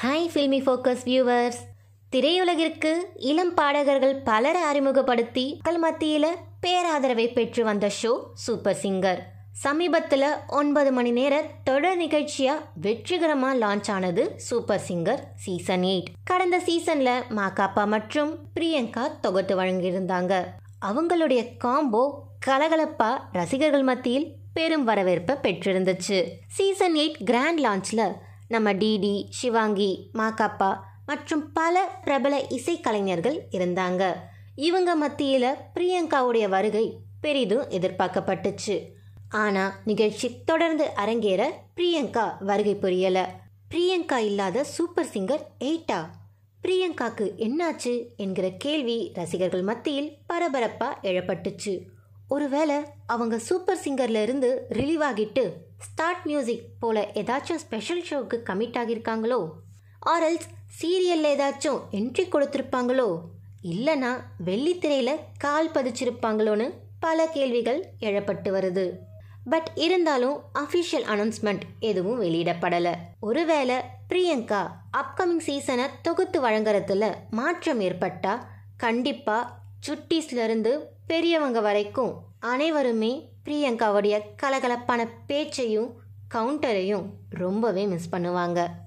hi filmy focus viewers திரையுலகிற்கு இளம் பாடகர்கள் பலரை அறிமுகப்படுத்தி மக்கள் மத்தியில் பேராதரவை பெற்று வந்த ஷோ சூப்பர் சிங்கர் சமீபத்தில் ஒன்பது மணி நேர தொடர் நிகழ்ச்சியாக வெற்றிகரமாக லான்ச் ஆனது சூப்பர் சிங்கர் சீசன் எயிட் கடந்த சீசனில் மாகாப்பா மற்றும் பிரியங்கா தொகுத்து வழங்கியிருந்தாங்க அவங்களுடைய காம்போ கலகலப்பாக ரசிகர்கள் மத்தியில் பெரும் வரவேற்பை பெற்றிருந்துச்சு சீசன் எயிட் கிராண்ட் லான்ச்சில் நம்ம டிடி சிவாங்கி மாகாப்பா மற்றும் பல பிரபல இசைக்கலைஞர்கள் இருந்தாங்க இவங்க மத்தியில் பிரியங்காவுடைய வருகை பெரிதும் எதிர்பார்க்கப்பட்டுச்சு ஆனால் நிகழ்ச்சி தொடர்ந்து அரங்கேற பிரியங்கா வருகை புரியலை பிரியங்கா இல்லாத சூப்பர் சிங்கர் எயிட்டா பிரியங்காக்கு என்னாச்சு என்கிற கேள்வி ரசிகர்கள் மத்தியில் பரபரப்பாக எழப்பட்டுச்சு ஒருவேளை அவங்க சூப்பர் சிங்கர்ல இருந்து ரிலீவ் ஆகிட்டு ஸ்டார்ட் மியூசிக் போல ஏதாச்சும் ஸ்பெஷல் ஷோவுக்கு கமிட் ஆகியிருக்காங்களோ ஆர்எல்ஸ் சீரியலில் ஏதாச்சும் என்ட்ரி கொடுத்துருப்பாங்களோ இல்லைனா வெள்ளித்திரையில் கால் பதிச்சிருப்பாங்களோன்னு பல கேள்விகள் எழப்பட்டு வருது பட் இருந்தாலும் அஃபிஷியல் அனௌன்ஸ்மெண்ட் எதுவும் வெளியிடப்படலை ஒருவேளை பிரியங்கா அப்கமிங் சீசனை தொகுத்து வழங்குறதுல மாற்றம் ஏற்பட்டால் கண்டிப்பாக சுட்டீஸ்லேருந்து பெரியவங்க வரைக்கும் அனைவருமே பிரியங்காவுடைய கலகலப்பான பேச்சையும் கவுண்டரையும் ரொம்பவே மிஸ் பண்ணுவாங்க